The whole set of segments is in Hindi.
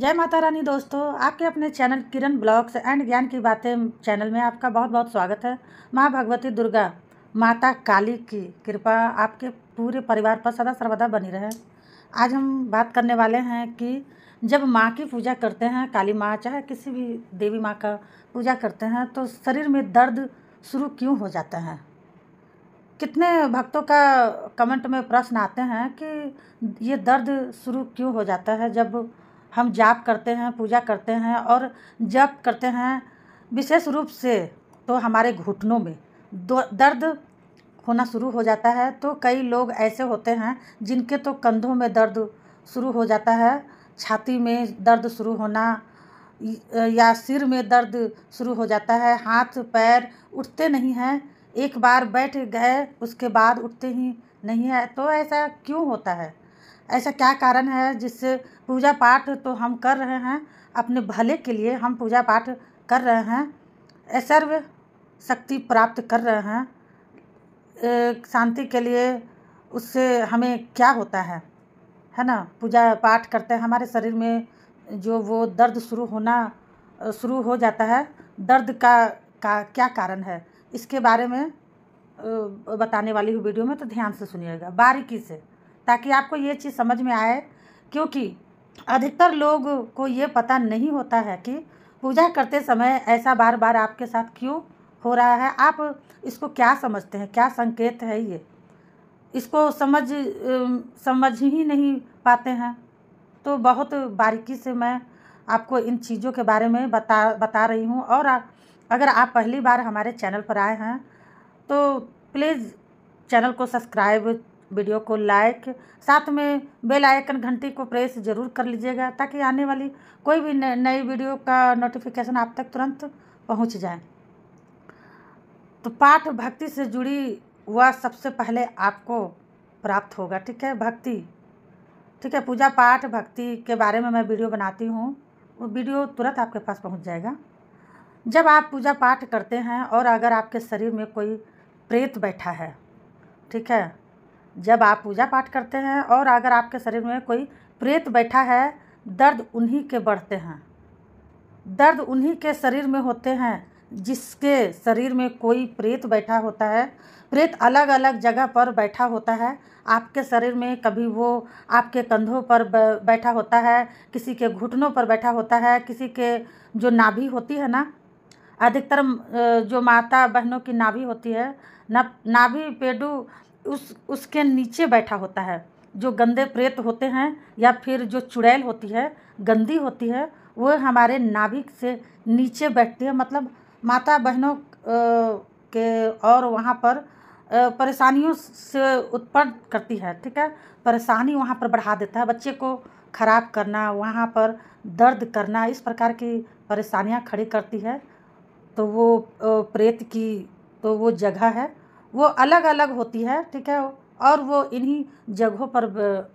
जय माता रानी दोस्तों आपके अपने चैनल किरण ब्लॉग्स एंड ज्ञान की बातें चैनल में आपका बहुत बहुत स्वागत है माँ भगवती दुर्गा माता काली की कृपा आपके पूरे परिवार पर सदा सर्वदा बनी रहे आज हम बात करने वाले हैं कि जब माँ की पूजा करते हैं काली माँ चाहे किसी भी देवी माँ का पूजा करते हैं तो शरीर में दर्द शुरू क्यों हो जाता है कितने भक्तों का कमेंट में प्रश्न आते हैं कि ये दर्द शुरू क्यों हो जाता है जब हम जाप करते हैं पूजा करते हैं और जप करते हैं विशेष रूप से तो हमारे घुटनों में दर्द होना शुरू हो जाता है तो कई लोग ऐसे होते हैं जिनके तो कंधों में दर्द शुरू हो जाता है छाती में दर्द शुरू होना या सिर में दर्द शुरू हो जाता है हाथ पैर उठते नहीं हैं एक बार बैठ गए उसके बाद उठते ही नहीं है तो ऐसा क्यों होता है ऐसा क्या कारण है जिससे पूजा पाठ तो हम कर रहे हैं अपने भले के लिए हम पूजा पाठ कर रहे हैं सर्व शक्ति प्राप्त कर रहे हैं शांति के लिए उससे हमें क्या होता है है ना पूजा पाठ करते हैं हमारे शरीर में जो वो दर्द शुरू होना शुरू हो जाता है दर्द का, का क्या कारण है इसके बारे में बताने वाली हूँ वीडियो में तो ध्यान से सुनिएगा बारीकी से ताकि आपको ये चीज़ समझ में आए क्योंकि अधिकतर लोग को ये पता नहीं होता है कि पूजा करते समय ऐसा बार बार आपके साथ क्यों हो रहा है आप इसको क्या समझते हैं क्या संकेत है ये इसको समझ समझ ही नहीं पाते हैं तो बहुत बारीकी से मैं आपको इन चीज़ों के बारे में बता बता रही हूँ और आ, अगर आप पहली बार हमारे चैनल पर आए हैं तो प्लीज़ चैनल को सब्सक्राइब वीडियो को लाइक साथ में बेल आइकन घंटी को प्रेस जरूर कर लीजिएगा ताकि आने वाली कोई भी नई वीडियो का नोटिफिकेशन आप तक तुरंत पहुंच जाए तो पाठ भक्ति से जुड़ी हुआ सबसे पहले आपको प्राप्त होगा ठीक है भक्ति ठीक है पूजा पाठ भक्ति के बारे में मैं वीडियो बनाती हूँ वो वीडियो तुरंत आपके पास पहुँच जाएगा जब आप पूजा पाठ करते हैं और अगर आपके शरीर में कोई प्रेत बैठा है ठीक है जब आप पूजा पाठ करते हैं और अगर आपके शरीर में कोई प्रेत बैठा है दर्द उन्हीं के बढ़ते हैं दर्द उन्हीं के शरीर में होते हैं जिसके शरीर में कोई प्रेत बैठा होता है प्रेत अलग अलग जगह पर बैठा होता है आपके शरीर में कभी वो आपके कंधों पर बैठा होता है किसी के घुटनों पर बैठा होता है किसी के जो नाभि होती है ना अधिकतर जो माता बहनों की नाभि होती है ना नाभि पेडू उस उसके नीचे बैठा होता है जो गंदे प्रेत होते हैं या फिर जो चुड़ैल होती है गंदी होती है वो हमारे नाभिक से नीचे बैठती है मतलब माता बहनों के और वहाँ पर परेशानियों से उत्पन्न करती है ठीक है परेशानी वहाँ पर बढ़ा देता है बच्चे को ख़राब करना वहाँ पर दर्द करना इस प्रकार की परेशानियाँ खड़ी करती है तो वो प्रेत की तो वो जगह है वो अलग अलग होती है ठीक है और वो इन्हीं जगहों पर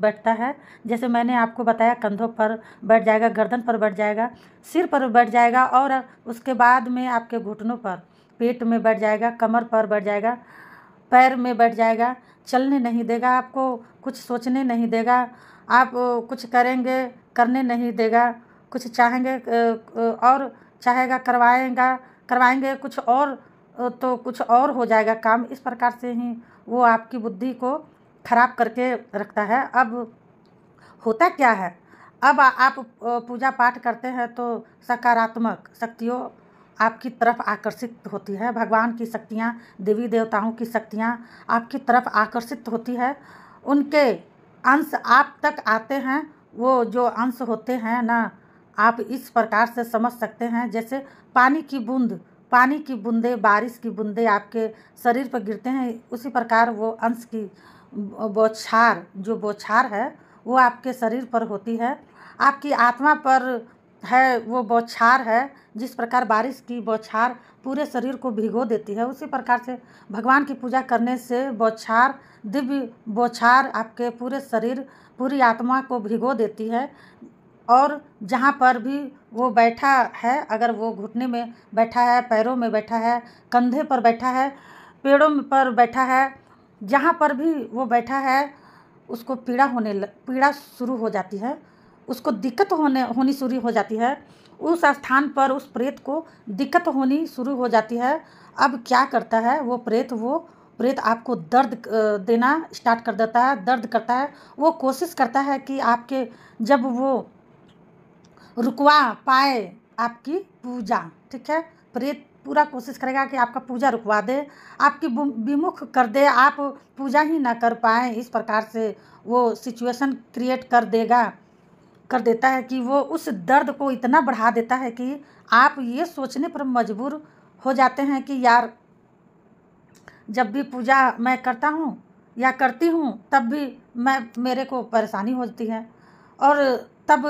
बैठता है जैसे मैंने आपको बताया कंधों पर बैठ जाएगा गर्दन पर बैठ जाएगा सिर पर बैठ जाएगा और उसके बाद में आपके घुटनों पर पेट में बैठ जाएगा कमर पर बैठ जाएगा पैर में बैठ जाएगा चलने नहीं देगा आपको कुछ सोचने नहीं देगा आप कुछ करेंगे करने नहीं देगा कुछ चाहेंगे और चाहेगा करवाएगा करवाएंगे कुछ और तो कुछ और हो जाएगा काम इस प्रकार से ही वो आपकी बुद्धि को खराब करके रखता है अब होता क्या है अब आप पूजा पाठ करते हैं तो सकारात्मक शक्तियों आपकी तरफ आकर्षित होती है भगवान की शक्तियाँ देवी देवताओं की शक्तियाँ आपकी तरफ आकर्षित होती है उनके अंश आप तक आते हैं वो जो अंश होते हैं ना आप इस प्रकार से समझ सकते हैं जैसे पानी की बूंद पानी की बूंदें बारिश की बूंदें आपके शरीर पर गिरते हैं उसी प्रकार वो अंश की बौछार जो बौछार है वो आपके शरीर पर होती है आपकी आत्मा पर है वो बौछार है जिस प्रकार बारिश की बौछार पूरे शरीर को भिगो देती है उसी प्रकार से भगवान की पूजा करने से बौछार दिव्य बौछार आपके पूरे शरीर पूरी आत्मा को भिगो देती है और जहाँ पर भी वो बैठा है अगर वो घुटने में बैठा है पैरों में बैठा है कंधे पर बैठा है पेड़ों पर बैठा है जहाँ पर भी वो बैठा है उसको पीड़ा होने पीड़ा शुरू हो जाती है उसको दिक्कत होने होनी शुरू हो जाती है उस स्थान पर उस प्रेत को दिक्कत होनी शुरू हो जाती है अब क्या करता है वो प्रेत वो प्रेत आपको दर्द देना स्टार्ट कर देता है दर्द करता है वो कोशिश करता है कि आपके जब वो रुकवा पाए आपकी पूजा ठीक है प्रेत पूरा कोशिश करेगा कि आपका पूजा रुकवा दे आपकी विमुख कर दे आप पूजा ही ना कर पाए इस प्रकार से वो सिचुएशन क्रिएट कर देगा कर देता है कि वो उस दर्द को इतना बढ़ा देता है कि आप ये सोचने पर मजबूर हो जाते हैं कि यार जब भी पूजा मैं करता हूँ या करती हूँ तब भी मैं मेरे को परेशानी होती है और तब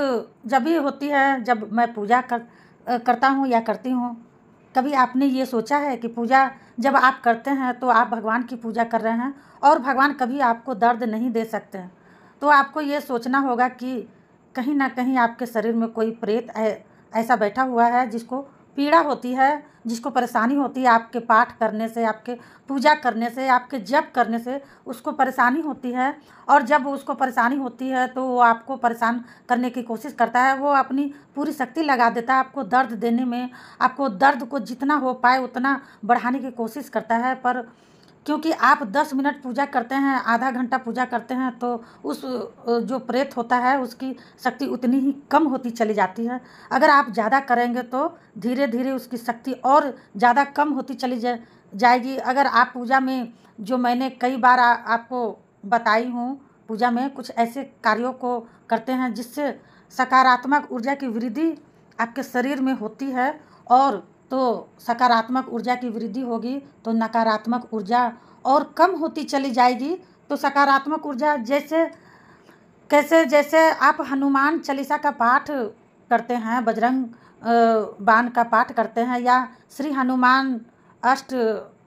जब भी होती है जब मैं पूजा कर करता हूँ या करती हूँ कभी आपने ये सोचा है कि पूजा जब आप करते हैं तो आप भगवान की पूजा कर रहे हैं और भगवान कभी आपको दर्द नहीं दे सकते हैं तो आपको ये सोचना होगा कि कहीं ना कहीं आपके शरीर में कोई प्रेत ऐसा बैठा हुआ है जिसको पीड़ा होती है जिसको परेशानी होती है आपके पाठ करने से आपके पूजा करने से आपके जप करने से उसको परेशानी होती है और जब उसको परेशानी होती है तो वो आपको परेशान करने की कोशिश करता है वो अपनी पूरी शक्ति लगा देता है आपको दर्द देने में आपको दर्द को जितना हो पाए उतना बढ़ाने की कोशिश करता है पर क्योंकि आप दस मिनट पूजा करते हैं आधा घंटा पूजा करते हैं तो उस जो प्रेत होता है उसकी शक्ति उतनी ही कम होती चली जाती है अगर आप ज़्यादा करेंगे तो धीरे धीरे उसकी शक्ति और ज़्यादा कम होती चली जा, जाएगी अगर आप पूजा में जो मैंने कई बार आ, आपको बताई हूँ पूजा में कुछ ऐसे कार्यों को करते हैं जिससे सकारात्मक ऊर्जा की वृद्धि आपके शरीर में होती है और तो सकारात्मक ऊर्जा की वृद्धि होगी तो नकारात्मक ऊर्जा और कम होती चली जाएगी तो सकारात्मक ऊर्जा जैसे कैसे जैसे आप हनुमान चालीसा का पाठ करते हैं बजरंग बाण का पाठ करते हैं या श्री हनुमान अष्ट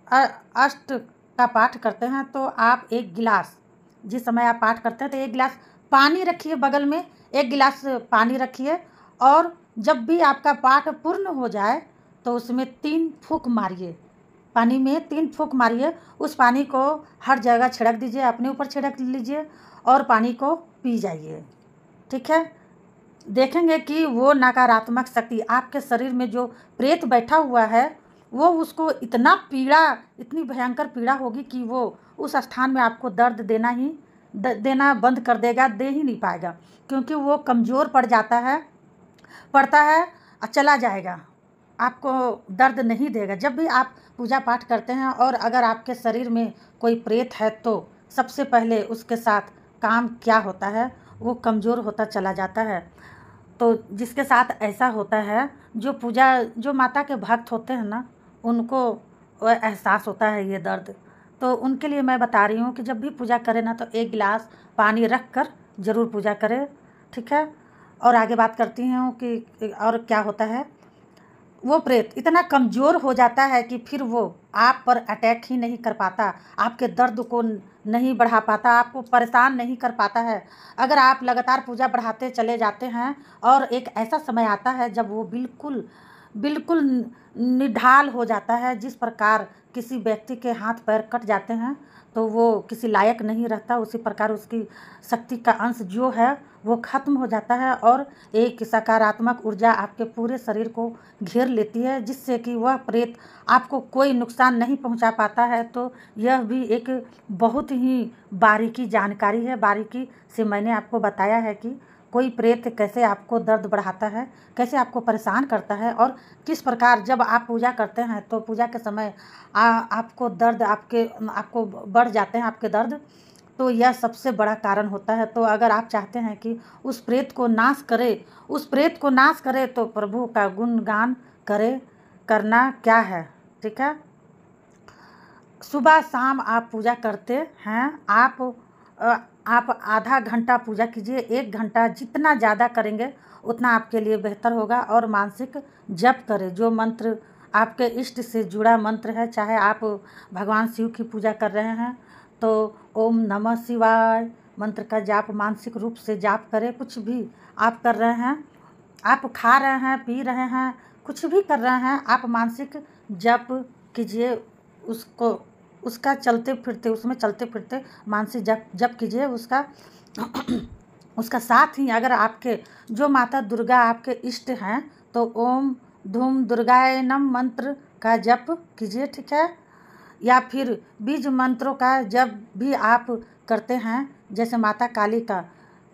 अष्ट का पाठ करते हैं तो आप एक गिलास जिस समय आप पाठ करते हैं तो एक गिलास पानी रखिए बगल में एक गिलास पानी रखिए और जब भी आपका पाठ पूर्ण हो जाए तो उसमें तीन फूक मारिए पानी में तीन फूक मारिए उस पानी को हर जगह छिड़क दीजिए अपने ऊपर छिड़क लीजिए और पानी को पी जाइए ठीक है देखेंगे कि वो नकारात्मक शक्ति आपके शरीर में जो प्रेत बैठा हुआ है वो उसको इतना पीड़ा इतनी भयंकर पीड़ा होगी कि वो उस स्थान में आपको दर्द देना ही द, देना बंद कर देगा दे ही नहीं पाएगा क्योंकि वो कमज़ोर पड़ जाता है पड़ता है और चला जाएगा आपको दर्द नहीं देगा जब भी आप पूजा पाठ करते हैं और अगर आपके शरीर में कोई प्रेत है तो सबसे पहले उसके साथ काम क्या होता है वो कमज़ोर होता चला जाता है तो जिसके साथ ऐसा होता है जो पूजा जो माता के भक्त होते हैं ना उनको एहसास होता है ये दर्द तो उनके लिए मैं बता रही हूँ कि जब भी पूजा करें ना तो एक गिलास पानी रख कर ज़रूर पूजा करें ठीक है और आगे बात करती हूँ कि और क्या होता है वो प्रेत इतना कमज़ोर हो जाता है कि फिर वो आप पर अटैक ही नहीं कर पाता आपके दर्द को नहीं बढ़ा पाता आपको परेशान नहीं कर पाता है अगर आप लगातार पूजा बढ़ाते चले जाते हैं और एक ऐसा समय आता है जब वो बिल्कुल बिल्कुल निढाल हो जाता है जिस प्रकार किसी व्यक्ति के हाथ पैर कट जाते हैं तो वो किसी लायक नहीं रहता उसी प्रकार उसकी शक्ति का अंश जो है वो खत्म हो जाता है और एक सकारात्मक ऊर्जा आपके पूरे शरीर को घेर लेती है जिससे कि वह प्रेत आपको कोई नुकसान नहीं पहुंचा पाता है तो यह भी एक बहुत ही बारीकी जानकारी है बारीकी से मैंने आपको बताया है कि कोई प्रेत कैसे आपको दर्द बढ़ाता है कैसे आपको परेशान करता है और किस प्रकार जब आप पूजा करते हैं तो पूजा के समय आ, आपको दर्द आपके आपको बढ़ जाते हैं आपके दर्द तो यह सबसे बड़ा कारण होता है तो अगर आप चाहते हैं कि उस प्रेत को नाश करे उस प्रेत को नाश करे तो प्रभु का गुणगान करे करना क्या है ठीक है सुबह शाम आप पूजा करते हैं आप आप आधा घंटा पूजा कीजिए एक घंटा जितना ज़्यादा करेंगे उतना आपके लिए बेहतर होगा और मानसिक जप करें जो मंत्र आपके इष्ट से जुड़ा मंत्र है चाहे आप भगवान शिव की पूजा कर रहे हैं तो ओम नमः शिवाय मंत्र का जाप मानसिक रूप से जाप करें कुछ भी आप कर रहे हैं आप खा रहे हैं पी रहे हैं कुछ भी कर रहे हैं आप मानसिक जप कीजिए उसको उसका चलते फिरते उसमें चलते फिरते मानसिक जप जप कीजिए उसका उसका साथ ही अगर आपके जो माता दुर्गा आपके इष्ट हैं तो ओम धूम दुर्गाय नम मंत्र का जप कीजिए ठीक है या फिर बीज मंत्रों का जब भी आप करते हैं जैसे माता काली का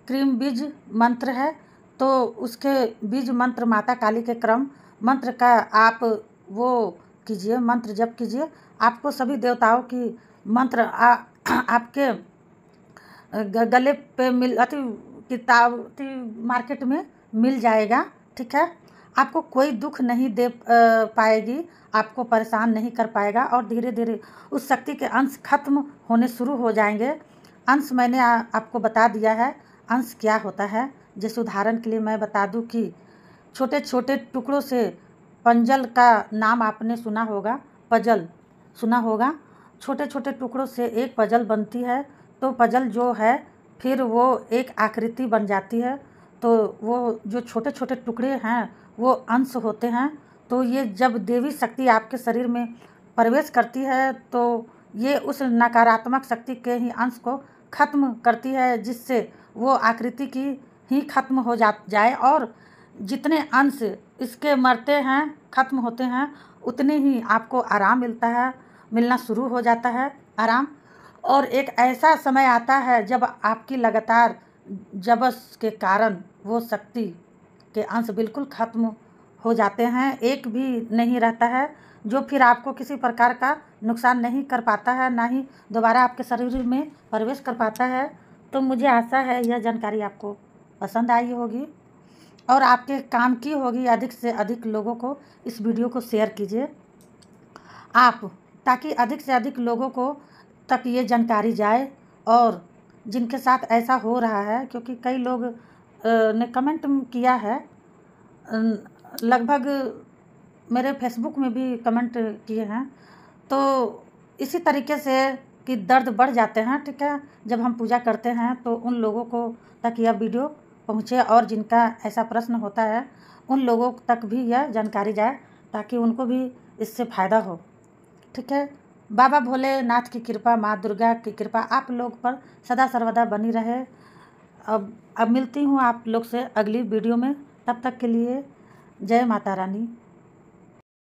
क्रीम बीज मंत्र है तो उसके बीज मंत्र माता काली के क्रम मंत्र का आप वो कीजिए मंत्र जप कीजिए आपको सभी देवताओं की मंत्र आ, आपके गले पे मिल अति किताब अति मार्केट में मिल जाएगा ठीक है आपको कोई दुख नहीं दे पाएगी आपको परेशान नहीं कर पाएगा और धीरे धीरे उस शक्ति के अंश खत्म होने शुरू हो जाएंगे अंश मैंने आ, आपको बता दिया है अंश क्या होता है जैसे उदाहरण के लिए मैं बता दूं कि छोटे छोटे टुकड़ों से पंजल का नाम आपने सुना होगा पजल सुना होगा छोटे छोटे टुकड़ों से एक पजल बनती है तो पजल जो है फिर वो एक आकृति बन जाती है तो वो जो छोटे छोटे टुकड़े हैं वो अंश होते हैं तो ये जब देवी शक्ति आपके शरीर में प्रवेश करती है तो ये उस नकारात्मक शक्ति के ही अंश को ख़त्म करती है जिससे वो आकृति की ही ख़त्म हो जा जाए और जितने अंश इसके मरते हैं ख़त्म होते हैं उतने ही आपको आराम मिलता है मिलना शुरू हो जाता है आराम और एक ऐसा समय आता है जब आपकी लगातार जबस के कारण वो शक्ति के अंश बिल्कुल ख़त्म हो जाते हैं एक भी नहीं रहता है जो फिर आपको किसी प्रकार का नुकसान नहीं कर पाता है ना ही दोबारा आपके शरीर में प्रवेश कर पाता है तो मुझे आशा है यह जानकारी आपको पसंद आई होगी और आपके काम की होगी अधिक से अधिक लोगों को इस वीडियो को शेयर कीजिए आप ताकि अधिक से अधिक लोगों को तक ये जानकारी जाए और जिनके साथ ऐसा हो रहा है क्योंकि कई लोग ने कमेंट किया है लगभग मेरे फेसबुक में भी कमेंट किए हैं तो इसी तरीके से कि दर्द बढ़ जाते हैं ठीक है जब हम पूजा करते हैं तो उन लोगों को तक यह वीडियो पहुँचे और जिनका ऐसा प्रश्न होता है उन लोगों तक भी यह जानकारी जाए ताकि उनको भी इससे फ़ायदा हो ठीक है बाबा भोलेनाथ की कृपा माँ दुर्गा की कृपा आप लोग पर सदा सर्वदा बनी रहे अब अब मिलती हूँ आप लोग से अगली वीडियो में तब तक के लिए जय माता रानी